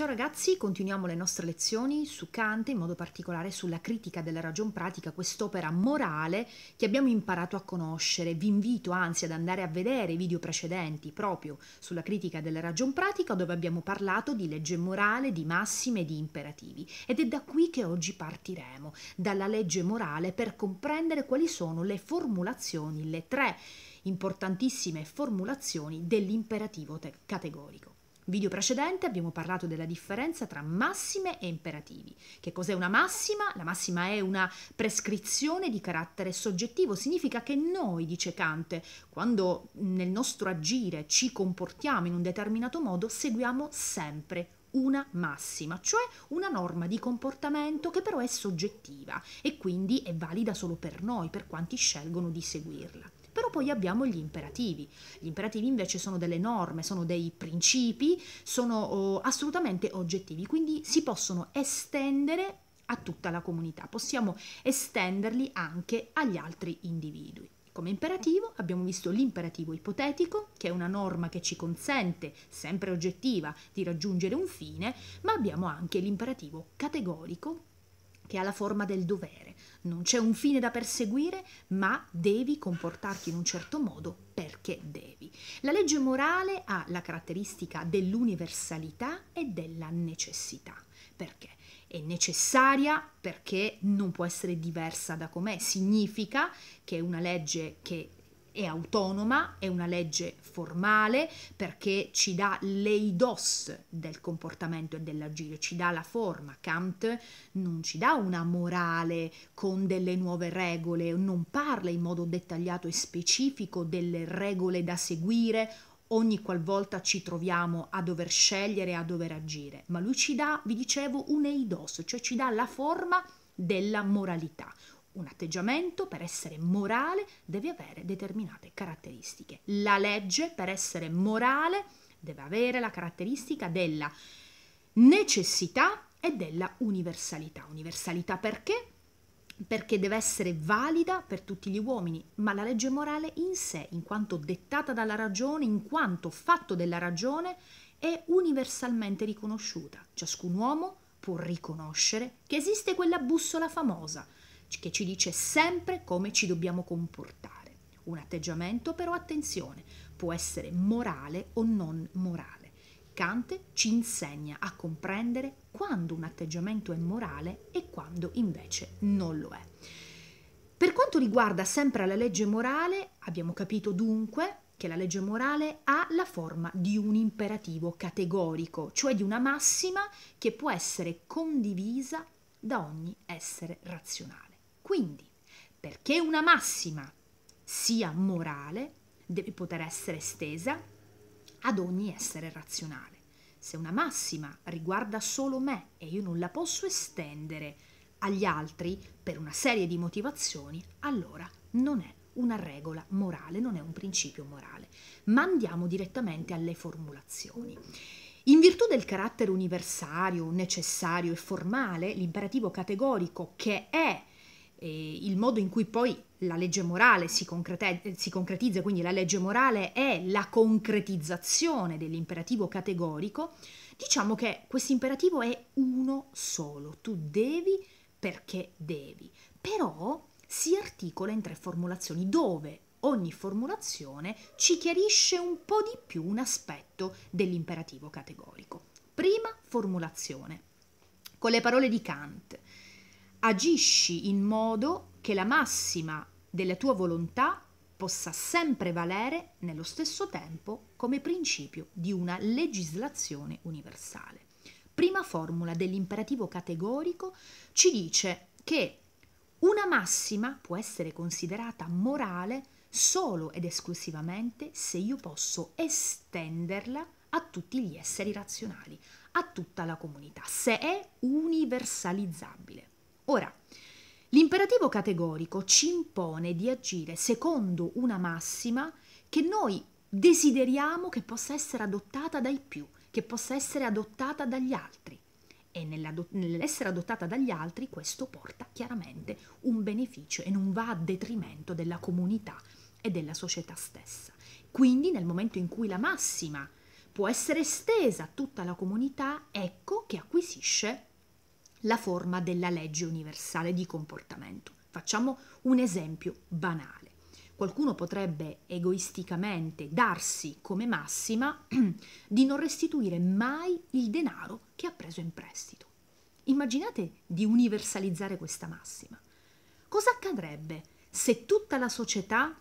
Ciao ragazzi, continuiamo le nostre lezioni su Kant, in modo particolare sulla critica della ragion pratica, quest'opera morale che abbiamo imparato a conoscere. Vi invito anzi ad andare a vedere i video precedenti proprio sulla critica della ragion pratica, dove abbiamo parlato di legge morale, di massime e di imperativi. Ed è da qui che oggi partiremo, dalla legge morale, per comprendere quali sono le formulazioni, le tre importantissime formulazioni dell'imperativo categorico video precedente abbiamo parlato della differenza tra massime e imperativi. Che cos'è una massima? La massima è una prescrizione di carattere soggettivo, significa che noi, dice Kant, quando nel nostro agire ci comportiamo in un determinato modo, seguiamo sempre una massima, cioè una norma di comportamento che però è soggettiva e quindi è valida solo per noi, per quanti scelgono di seguirla poi abbiamo gli imperativi. Gli imperativi invece sono delle norme, sono dei principi, sono oh, assolutamente oggettivi, quindi si possono estendere a tutta la comunità, possiamo estenderli anche agli altri individui. Come imperativo abbiamo visto l'imperativo ipotetico, che è una norma che ci consente, sempre oggettiva, di raggiungere un fine, ma abbiamo anche l'imperativo categorico, che ha la forma del dovere. Non c'è un fine da perseguire, ma devi comportarti in un certo modo perché devi. La legge morale ha la caratteristica dell'universalità e della necessità. Perché? È necessaria perché non può essere diversa da com'è, significa che è una legge che è autonoma, è una legge formale perché ci dà l'eidos del comportamento e dell'agire, ci dà la forma. Kant non ci dà una morale con delle nuove regole, non parla in modo dettagliato e specifico delle regole da seguire ogni qualvolta ci troviamo a dover scegliere, a dover agire, ma lui ci dà, vi dicevo, un eidos, cioè ci dà la forma della moralità, un atteggiamento per essere morale deve avere determinate caratteristiche. La legge per essere morale deve avere la caratteristica della necessità e della universalità. Universalità perché? Perché deve essere valida per tutti gli uomini, ma la legge morale in sé, in quanto dettata dalla ragione, in quanto fatto della ragione, è universalmente riconosciuta. Ciascun uomo può riconoscere che esiste quella bussola famosa che ci dice sempre come ci dobbiamo comportare. Un atteggiamento però, attenzione, può essere morale o non morale. Kant ci insegna a comprendere quando un atteggiamento è morale e quando invece non lo è. Per quanto riguarda sempre la legge morale, abbiamo capito dunque che la legge morale ha la forma di un imperativo categorico, cioè di una massima che può essere condivisa da ogni essere razionale. Quindi, perché una massima sia morale, deve poter essere estesa ad ogni essere razionale. Se una massima riguarda solo me e io non la posso estendere agli altri per una serie di motivazioni, allora non è una regola morale, non è un principio morale. Ma andiamo direttamente alle formulazioni. In virtù del carattere universario, necessario e formale, l'imperativo categorico che è eh, il modo in cui poi la legge morale si, concrete- si concretizza, quindi la legge morale è la concretizzazione dell'imperativo categorico, diciamo che questo imperativo è uno solo, tu devi perché devi, però si articola in tre formulazioni dove ogni formulazione ci chiarisce un po' di più un aspetto dell'imperativo categorico. Prima formulazione, con le parole di Kant agisci in modo che la massima della tua volontà possa sempre valere nello stesso tempo come principio di una legislazione universale. Prima formula dell'imperativo categorico ci dice che una massima può essere considerata morale solo ed esclusivamente se io posso estenderla a tutti gli esseri razionali, a tutta la comunità, se è universalizzabile. Ora, l'imperativo categorico ci impone di agire secondo una massima che noi desideriamo che possa essere adottata dai più, che possa essere adottata dagli altri. E nell'essere adottata dagli altri questo porta chiaramente un beneficio e non va a detrimento della comunità e della società stessa. Quindi nel momento in cui la massima può essere estesa a tutta la comunità, ecco che acquisisce la forma della legge universale di comportamento. Facciamo un esempio banale. Qualcuno potrebbe egoisticamente darsi come massima di non restituire mai il denaro che ha preso in prestito. Immaginate di universalizzare questa massima. Cosa accadrebbe se tutta la società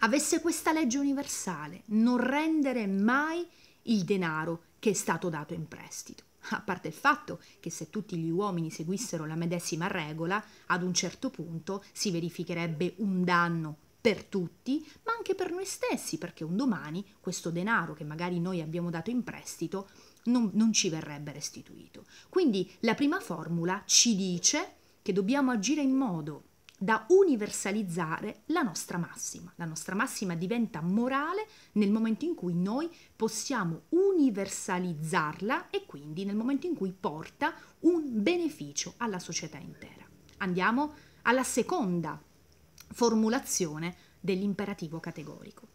avesse questa legge universale, non rendere mai il denaro che è stato dato in prestito? a parte il fatto che se tutti gli uomini seguissero la medesima regola, ad un certo punto si verificherebbe un danno per tutti, ma anche per noi stessi, perché un domani questo denaro che magari noi abbiamo dato in prestito non, non ci verrebbe restituito. Quindi la prima formula ci dice che dobbiamo agire in modo da universalizzare la nostra massima. La nostra massima diventa morale nel momento in cui noi possiamo universalizzarla e quindi nel momento in cui porta un beneficio alla società intera. Andiamo alla seconda formulazione dell'imperativo categorico.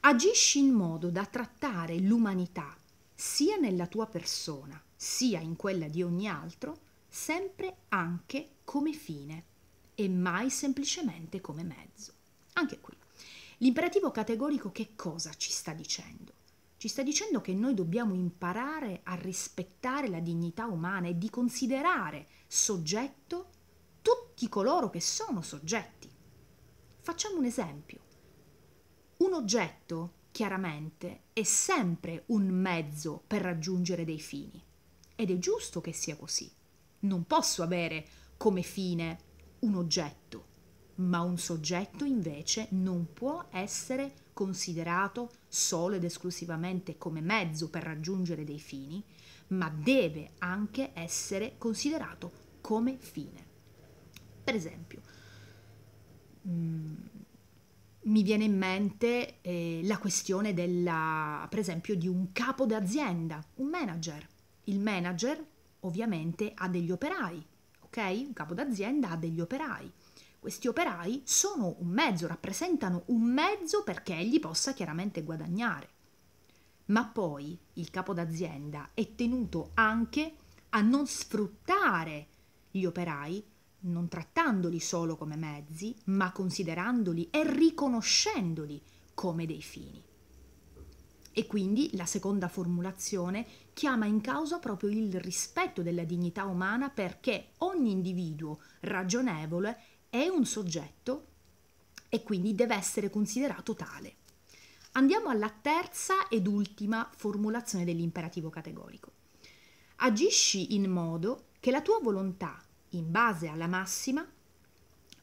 Agisci in modo da trattare l'umanità sia nella tua persona sia in quella di ogni altro sempre anche come fine e mai semplicemente come mezzo. Anche qui, l'imperativo categorico che cosa ci sta dicendo? Ci sta dicendo che noi dobbiamo imparare a rispettare la dignità umana e di considerare soggetto tutti coloro che sono soggetti. Facciamo un esempio. Un oggetto, chiaramente, è sempre un mezzo per raggiungere dei fini. Ed è giusto che sia così. Non posso avere come fine un oggetto, ma un soggetto invece non può essere considerato solo ed esclusivamente come mezzo per raggiungere dei fini, ma deve anche essere considerato come fine. Per esempio, mm, mi viene in mente eh, la questione della, per esempio, di un capo d'azienda, un manager. Il manager ovviamente ha degli operai ok? Un capo d'azienda ha degli operai. Questi operai sono un mezzo, rappresentano un mezzo perché egli possa chiaramente guadagnare. Ma poi il capo d'azienda è tenuto anche a non sfruttare gli operai, non trattandoli solo come mezzi, ma considerandoli e riconoscendoli come dei fini. E quindi la seconda formulazione chiama in causa proprio il rispetto della dignità umana perché ogni individuo ragionevole è un soggetto e quindi deve essere considerato tale. Andiamo alla terza ed ultima formulazione dell'imperativo categorico. Agisci in modo che la tua volontà, in base alla massima,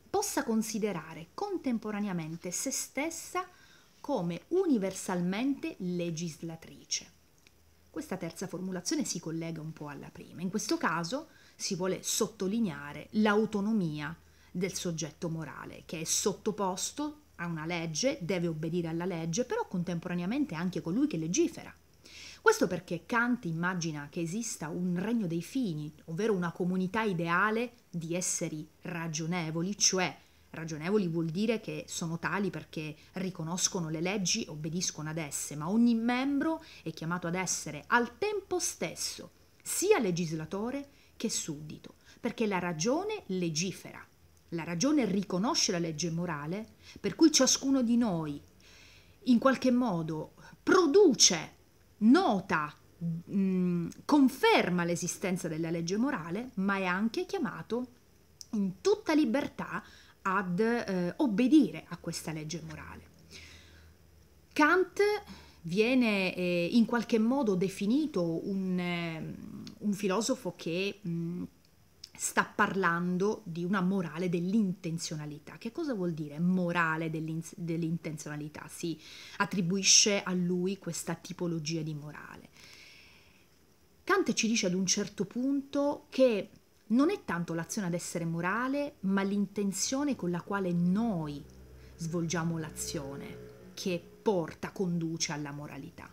possa considerare contemporaneamente se stessa come universalmente legislatrice. Questa terza formulazione si collega un po' alla prima. In questo caso si vuole sottolineare l'autonomia del soggetto morale che è sottoposto a una legge, deve obbedire alla legge, però contemporaneamente anche colui che legifera. Questo perché Kant immagina che esista un regno dei fini, ovvero una comunità ideale di esseri ragionevoli, cioè Ragionevoli vuol dire che sono tali perché riconoscono le leggi e obbediscono ad esse, ma ogni membro è chiamato ad essere al tempo stesso sia legislatore che suddito, perché la ragione legifera, la ragione riconosce la legge morale, per cui ciascuno di noi in qualche modo produce, nota, mh, mm, conferma l'esistenza della legge morale, ma è anche chiamato in tutta libertà a ad eh, obbedire a questa legge morale. Kant viene eh, in qualche modo definito un, eh, un filosofo che mh, sta parlando di una morale dell'intenzionalità. Che cosa vuol dire morale dell'intenzionalità? Si attribuisce a lui questa tipologia di morale. Kant ci dice ad un certo punto che non è tanto l'azione ad essere morale, ma l'intenzione con la quale noi svolgiamo l'azione che porta, conduce alla moralità.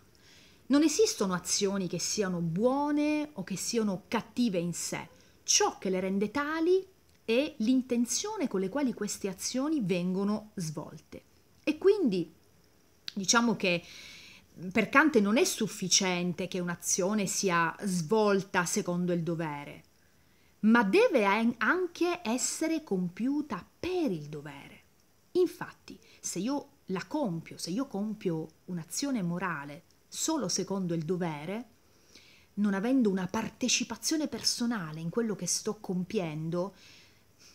Non esistono azioni che siano buone o che siano cattive in sé. Ciò che le rende tali è l'intenzione con le quali queste azioni vengono svolte. E quindi diciamo che per Kant non è sufficiente che un'azione sia svolta secondo il dovere, ma deve anche essere compiuta per il dovere. Infatti, se io la compio, se io compio un'azione morale solo secondo il dovere, non avendo una partecipazione personale in quello che sto compiendo,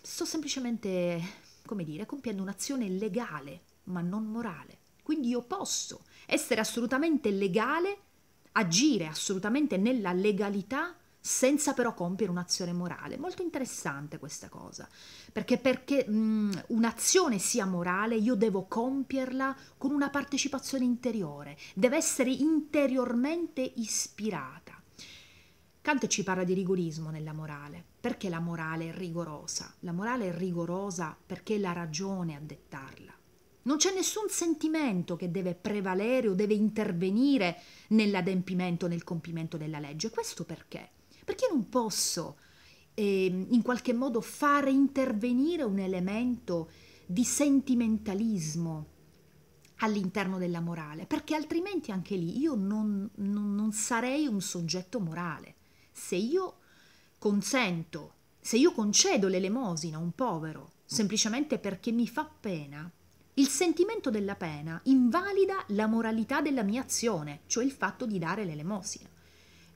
sto semplicemente, come dire, compiendo un'azione legale, ma non morale. Quindi io posso essere assolutamente legale, agire assolutamente nella legalità senza però compiere un'azione morale. Molto interessante questa cosa, perché perché mh, un'azione sia morale io devo compierla con una partecipazione interiore, deve essere interiormente ispirata. Kant ci parla di rigorismo nella morale. Perché la morale è rigorosa? La morale è rigorosa perché è la ragione a dettarla. Non c'è nessun sentimento che deve prevalere o deve intervenire nell'adempimento, nel compimento della legge. Questo perché? Perché non posso eh, in qualche modo fare intervenire un elemento di sentimentalismo all'interno della morale? Perché altrimenti anche lì io non, non, non sarei un soggetto morale. Se io consento, se io concedo l'elemosina a un povero semplicemente perché mi fa pena, il sentimento della pena invalida la moralità della mia azione, cioè il fatto di dare l'elemosina.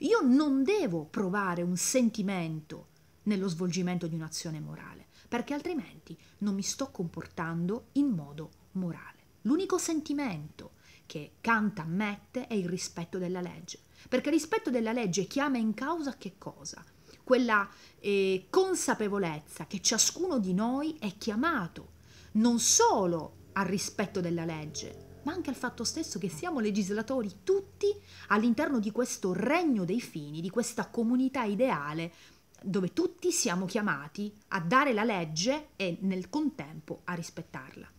Io non devo provare un sentimento nello svolgimento di un'azione morale, perché altrimenti non mi sto comportando in modo morale. L'unico sentimento che Kant ammette è il rispetto della legge, perché il rispetto della legge chiama in causa che cosa? Quella eh, consapevolezza che ciascuno di noi è chiamato non solo al rispetto della legge, ma anche al fatto stesso che siamo legislatori tutti all'interno di questo regno dei fini, di questa comunità ideale dove tutti siamo chiamati a dare la legge e nel contempo a rispettarla.